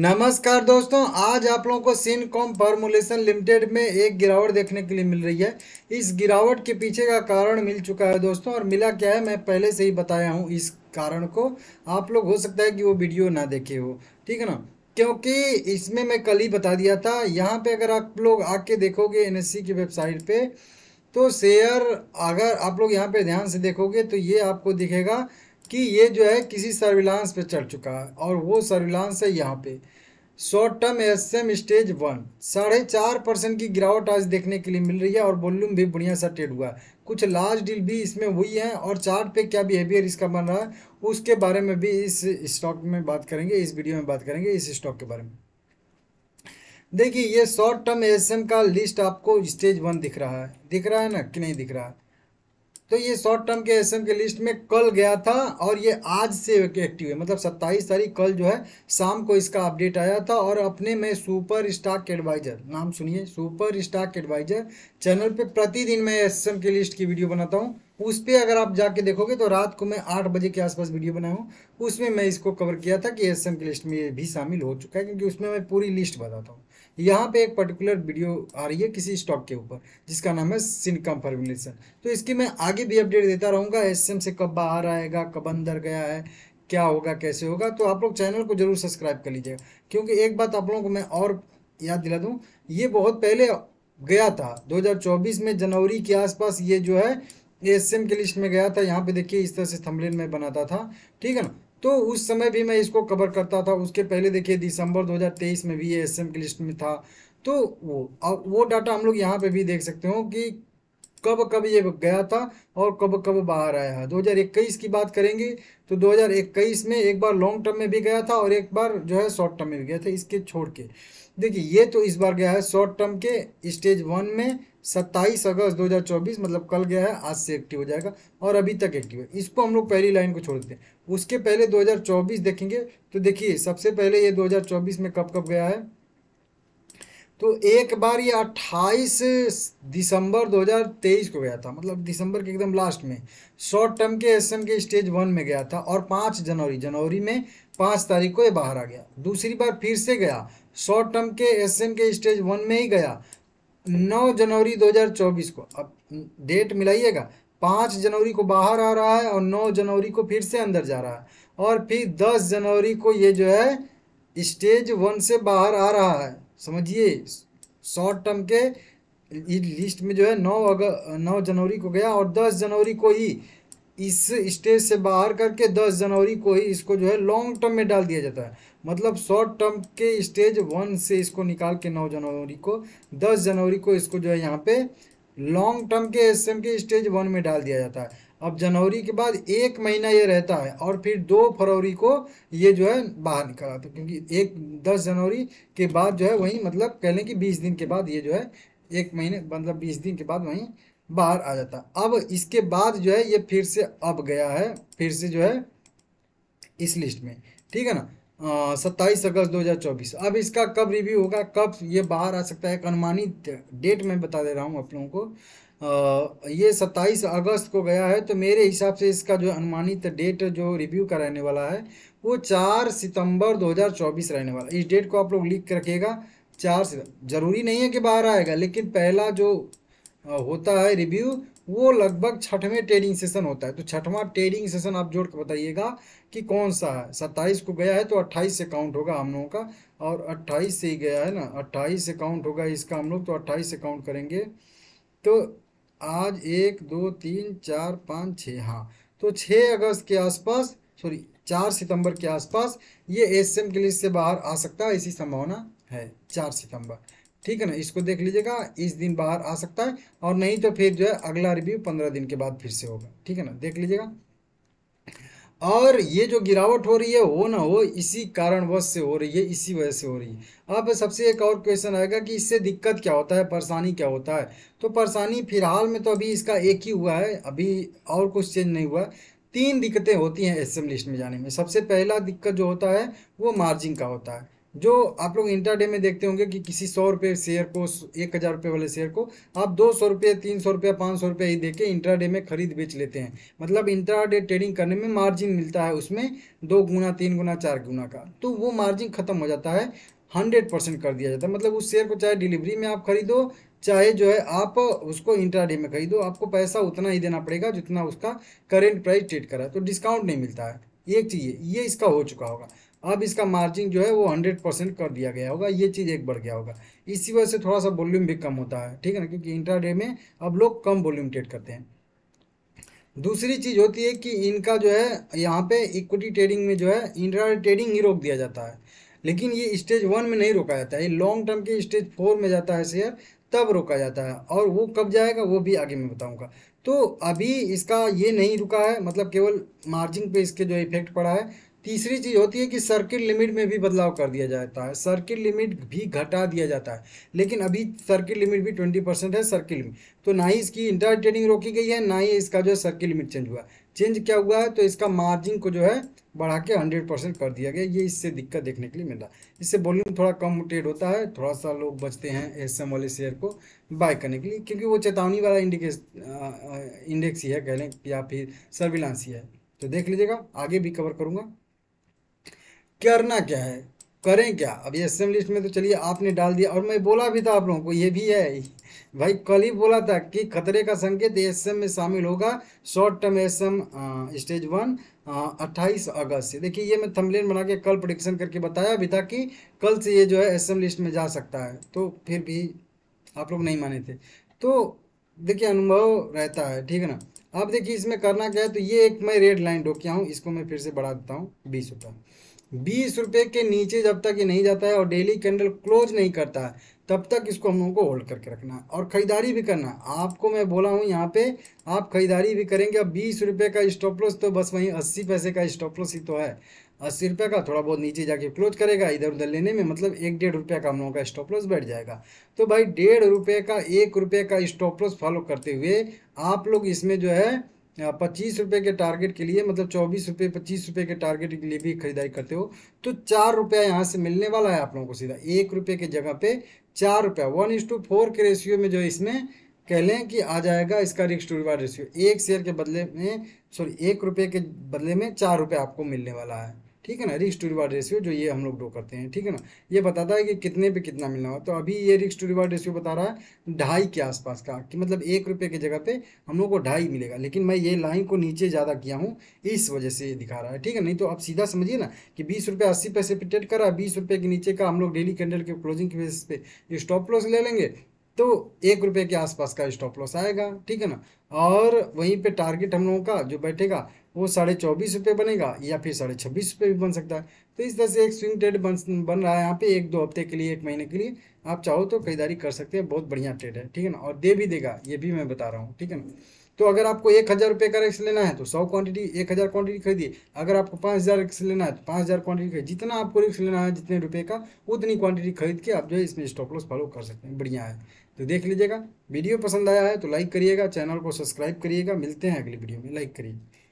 नमस्कार दोस्तों आज आप लोगों को सिनकॉम फार्मुलेशन लिमिटेड में एक गिरावट देखने के लिए मिल रही है इस गिरावट के पीछे का कारण मिल चुका है दोस्तों और मिला क्या है मैं पहले से ही बताया हूँ इस कारण को आप लोग हो सकता है कि वो वीडियो ना देखे हो ठीक है ना क्योंकि इसमें मैं कल ही बता दिया था यहाँ पे अगर आप लोग आके देखोगे एन e की वेबसाइट पर तो शेयर अगर आप लोग यहाँ पर ध्यान से देखोगे तो ये आपको दिखेगा कि ये जो है किसी सर्विलांस पे चढ़ चुका है और वो सर्विलांस है यहाँ पे short term S M stage one साढ़े चार परसेंट की गिरावट आज देखने के लिए मिल रही है और वॉल्यूम भी बढ़िया सा ट्रेड हुआ है कुछ लार्ज डील भी इसमें हुई है और चार्ट पे क्या बिहेवियर इसका बन रहा है उसके बारे में भी इस स्टॉक में बात करेंगे इस वीडियो में बात करेंगे इस स्टॉक के बारे में देखिए ये शॉर्ट टर्म एस का लिस्ट आपको स्टेज वन दिख रहा है दिख रहा है ना कि नहीं दिख रहा है तो ये शॉर्ट टर्म के एसएम के लिस्ट में कल गया था और ये आज से एक्टिव है मतलब 27 तारीख कल जो है शाम को इसका अपडेट आया था और अपने में सुपर स्टॉक एडवाइजर नाम सुनिए सुपर स्टॉक एडवाइजर चैनल पे प्रतिदिन मैं एसएम के लिस्ट की वीडियो बनाता हूँ उस पर अगर आप जाके देखोगे तो रात को मैं आठ बजे के आसपास वीडियो बनाया हूँ उसमें मैं इसको कवर किया था कि एस के लिस्ट में ये भी शामिल हो चुका है क्योंकि उसमें मैं पूरी लिस्ट बताता हूँ यहाँ पे एक पर्टिकुलर वीडियो आ रही है किसी स्टॉक के ऊपर जिसका नाम है सिनकम फॉर्मुलेशन तो इसकी मैं आगे भी अपडेट देता रहूँगा एस से कब बाहर आएगा कब अंदर गया है क्या होगा कैसे होगा तो आप लोग चैनल को जरूर सब्सक्राइब कर लीजिएगा क्योंकि एक बात आप लोगों को मैं और याद दिला दूँ ये बहुत पहले गया था 2024 में जनवरी के आसपास ये जो है एस के लिस्ट में गया था यहाँ पे देखिए इस तरह से थमलेन में बनाता था ठीक है ना तो उस समय भी मैं इसको कवर करता था उसके पहले देखिए दिसंबर 2023 में भी ये एस की लिस्ट में था तो वो वो डाटा हम लोग यहाँ पे भी देख सकते हो कि कब कब ये गया था और कब कब बाहर आया है 2021 की बात करेंगे तो 2021 में एक बार लॉन्ग टर्म में भी गया था और एक बार जो है शॉर्ट टर्म में भी गया था इसके छोड़ के देखिए ये तो इस बार गया है शॉर्ट टर्म के स्टेज वन में सत्ताईस अगस्त 2024 मतलब कल गया है आज से एक्टिव हो जाएगा और अभी तक एक्टिव है इसको हम लोग पहली लाइन को छोड़ देते हैं उसके पहले 2024 देखेंगे तो देखिए सबसे पहले ये 2024 में कब कब गया है तो एक बार ये 28 दिसंबर 2023 को गया था मतलब दिसंबर के एकदम लास्ट में शॉर्ट टर्म के एम के स्टेज वन में गया था और पाँच जनवरी जनवरी में पाँच तारीख को ये बाहर आ गया दूसरी बार फिर से गया शॉर्ट टर्म के एम के स्टेज वन में ही गया नौ जनवरी 2024 को अब डेट मिलाइएगा पाँच जनवरी को बाहर आ रहा है और नौ जनवरी को फिर से अंदर जा रहा है और फिर दस जनवरी को ये जो है स्टेज वन से बाहर आ रहा है समझिए शॉर्ट टर्म के लिस्ट में जो है नौ अगस्त नौ जनवरी को गया और दस जनवरी को ही इस स्टेज से बाहर करके 10 जनवरी को ही इसको जो है लॉन्ग टर्म में डाल दिया जाता है मतलब शॉर्ट टर्म के स्टेज वन से इसको निकाल के 9 जनवरी को 10 जनवरी को इसको जो है यहाँ पे लॉन्ग टर्म के एस के स्टेज वन में डाल दिया जाता है अब जनवरी के बाद एक महीना ये रहता है और फिर दो फरवरी को ये जो है बाहर निकला तो क्योंकि एक दस जनवरी के बाद जो है वहीं मतलब कह लें कि बीस दिन के बाद ये जो है एक महीने मतलब बीस दिन के बाद वहीं बाहर आ जाता अब इसके बाद जो है ये फिर से अब गया है फिर से जो है इस लिस्ट में ठीक है ना सत्ताईस अगस्त 2024 अब इसका कब रिव्यू होगा कब ये बाहर आ सकता है एक अनुमानित डेट में बता दे रहा हूँ आप लोगों को आ, ये सत्ताईस अगस्त को गया है तो मेरे हिसाब से इसका जो अनुमानित डेट जो रिव्यू का रहने वाला है वो चार सितंबर 2024 रहने वाला इस डेट को आप लोग लिख के रखिएगा चार सितंबर जरूरी नहीं है कि बाहर आएगा लेकिन पहला जो हाँ, होता है रिव्यू वो लगभग छठवें ट्रेडिंग सेशन होता है तो छठवां ट्रेडिंग सेशन आप जोड़ के बताइएगा कि कौन सा है सत्ताईस को गया है तो अट्ठाईस से काउंट होगा हम लोगों का और अट्ठाईस से ही गया है ना अट्ठाईस से काउंट होगा इसका हम लोग तो अट्ठाईस से काउंट करेंगे तो आज एक दो तीन चार पाँच छः हाँ तो छः अगस्त के आसपास सॉरी चार सितंबर के आसपास ये एस एम की लिस्ट से बाहर आ सकता है इसी संभावना है चार सितंबर ठीक है ना इसको देख लीजिएगा इस दिन बाहर आ सकता है और नहीं तो फिर जो है अगला रिव्यू पंद्रह दिन के बाद फिर से होगा ठीक है ना देख लीजिएगा और ये जो गिरावट हो रही है हो ना हो इसी कारणवश से हो रही है इसी वजह से हो रही है अब सबसे एक और क्वेश्चन आएगा कि इससे दिक्कत क्या होता है परेशानी क्या होता है तो परेशानी फिलहाल में तो अभी इसका एक ही हुआ है अभी और कुछ चेंज नहीं हुआ तीन दिक्कतें होती हैं एस लिस्ट में जाने में सबसे पहला दिक्कत जो होता है वो मार्जिन का होता है जो आप लोग इंटरडे में देखते होंगे कि किसी सौ रुपये शेयर को एक हज़ार रुपये वाले शेयर को आप दो सौ रुपये तीन सौ रुपये पाँच सौ रुपये ही दे के इंटरडे में खरीद बेच लेते हैं मतलब इंटरडे ट्रेडिंग करने में मार्जिन मिलता है उसमें दो गुना तीन गुना चार गुना का तो वो मार्जिन खत्म हो जाता है हंड्रेड परसेंट कर दिया जाता है मतलब उस शेयर को चाहे डिलीवरी में आप खरीदो चाहे जो है आप उसको इंट्राडे में खरीदो आपको पैसा उतना ही देना पड़ेगा जितना उसका करेंट प्राइस ट्रेड करा तो डिस्काउंट नहीं मिलता है एक चीज़ ये इसका हो चुका होगा अब इसका मार्जिन जो है वो हंड्रेड परसेंट कर दिया गया होगा ये चीज़ एक बढ़ गया होगा इसी वजह से थोड़ा सा वॉल्यूम भी कम होता है ठीक है ना क्योंकि डे में अब लोग कम वॉल्यूम ट्रेड करते हैं दूसरी चीज़ होती है कि इनका जो है यहाँ पे इक्विटी ट्रेडिंग में जो है इंटर ट्रेडिंग ही रोक दिया जाता है लेकिन ये स्टेज वन में नहीं रोका जाता है ये लॉन्ग टर्म के स्टेज फोर में जाता है शेयर तब रोका जाता है और वो कब जाएगा वो भी आगे मैं बताऊंगा तो अभी इसका ये नहीं रुका है मतलब केवल मार्जिन पे इसके जो इफेक्ट पड़ा है तीसरी चीज़ होती है कि सर्किट लिमिट में भी बदलाव कर दिया जाता है सर्किट लिमिट भी घटा दिया जाता है लेकिन अभी सर्किट लिमिट भी ट्वेंटी परसेंट है सर्किट लिमिट तो ना ही इसकी इंटर ट्रेडिंग रोकी गई है ना ही इसका जो है सर्किट लिमिट चेंज हुआ चेंज क्या हुआ है तो इसका मार्जिन को जो है बढ़ा के हंड्रेड परसेंट कर दिया गया ये इससे दिक्कत देखने के लिए मिला इससे वॉल्यूम थोड़ा कम ट्रेड होता है थोड़ा सा लोग बचते हैं एस एम वाले शेयर को बाय करने के लिए क्योंकि वो चेतावनी वाला इंडिकेस इंडेक्स ही है कह लें या फिर सर्विलांस ही है तो देख लीजिएगा आगे भी कवर करूँगा करना क्या है करें क्या अब ये सेम लिस्ट में तो चलिए आपने डाल दिया और मैं बोला भी था आप लोगों को ये भी है भाई कल ही बोला था कि खतरे का संकेत एस में शामिल होगा short term S stage one अट्ठाईस अगस्त से देखिए ये मैं थमलेन बना के कल प्रोडिक्शन करके बताया भी था कि कल से ये जो है एस लिस्ट में जा सकता है तो फिर भी आप लोग नहीं माने थे तो देखिए अनुभव रहता है ठीक है ना अब देखिए इसमें करना क्या है तो ये एक मैं रेड लाइन ढोकिया हूँ इसको मैं फिर से बढ़ा देता हूँ बीस रुपये बीस रुपये के नीचे जब तक ये नहीं जाता है और डेली कैंडल क्लोज नहीं करता है तब तक इसको हम लोगों को होल्ड करके रखना और ख़रीदारी भी करना आपको मैं बोला हूँ यहाँ पे आप ख़रीदारी भी करेंगे अब बीस रुपये का स्टॉप लॉस तो बस वहीं अस्सी पैसे का स्टॉप लॉस ही तो है अस्सी रुपये का थोड़ा बहुत नीचे जाके क्लोज करेगा इधर उधर लेने में मतलब एक डेढ़ रुपये का हम लोगों का स्टॉप लॉस बैठ जाएगा तो भाई डेढ़ रुपये का एक रुपये का स्टॉप लॉस फॉलो करते हुए आप लोग इसमें जो है हाँ, पच्चीस रुपये के टारगेट के लिए मतलब चौबीस रुपये पच्चीस रुपये के टारगेट के लिए भी खरीदारी करते हो तो चार रुपया यहाँ से मिलने वाला है आप लोगों को सीधा एक रुपये के जगह पे चार रुपया वन इज टू फोर के रेशियो में जो इसमें कह लें कि आ जाएगा इसका रिक्स टू रिवार रेशियो एक शेयर के बदले में सॉरी एक रुपये के बदले में चार रुपये आपको मिलने वाला है ठीक है ना रिक्स टू रिवार्ड रेशियो जो ये हम लोग ड्रो करते हैं ठीक है ना ये बताता है कि कितने पे कितना मिलना हो तो अभी ये रिक्स टू रिवार्ड रेशियो बता रहा है ढाई के आसपास का कि मतलब एक रुपये की जगह पे हम लोग को ढाई मिलेगा लेकिन मैं ये लाइन को नीचे ज़्यादा किया हूँ इस वजह से ये दिखा रहा है ठीक है नहीं तो आप सीधा समझिए ना कि बीस रुपये अस्सी पैसे पर ट्रेड करा बीस रुपये के नीचे का हम लोग डेली कैंडल के क्लोजिंग की बेसिस पे स्टॉप लॉस ले लेंगे तो एक रुपये के आसपास का स्टॉप लॉस आएगा ठीक है ना और वहीं पे टारगेट हम लोगों का जो बैठेगा वो साढ़े चौबीस रुपये बनेगा या फिर साढ़े छब्बीस रुपये भी बन सकता है तो इस तरह से एक स्विंग ट्रेड बन बन रहा है यहाँ पे एक दो हफ्ते के लिए एक महीने के लिए आप चाहो तो खरीदारी कर सकते हैं बहुत बढ़िया ट्रेड है ठीक है ना और दे भी देगा ये भी मैं बता रहा हूँ ठीक है ना तो अगर आपको एक हज़ार रुपये का रिक्स लेना है तो सौ क्वांटिटी एक हज़ार क्वांटिटी खरीदिए अगर आपको पाँच हज़ार रिक्स लेना है तो पाँच हज़ार क्वांटिटी खरीदिए जितना आपको रिक्स लेना है जितने रुपये का उतनी क्वांटिटी खरीद के आप जो है इसमें स्टॉप लॉस फॉलो कर सकते हैं बढ़िया है तो देख लीजिएगा वीडियो पसंद आया है तो लाइक करिएगा चैनल को सब्सक्राइब करिएगा मिलते हैं अगली वीडियो में लाइक करिए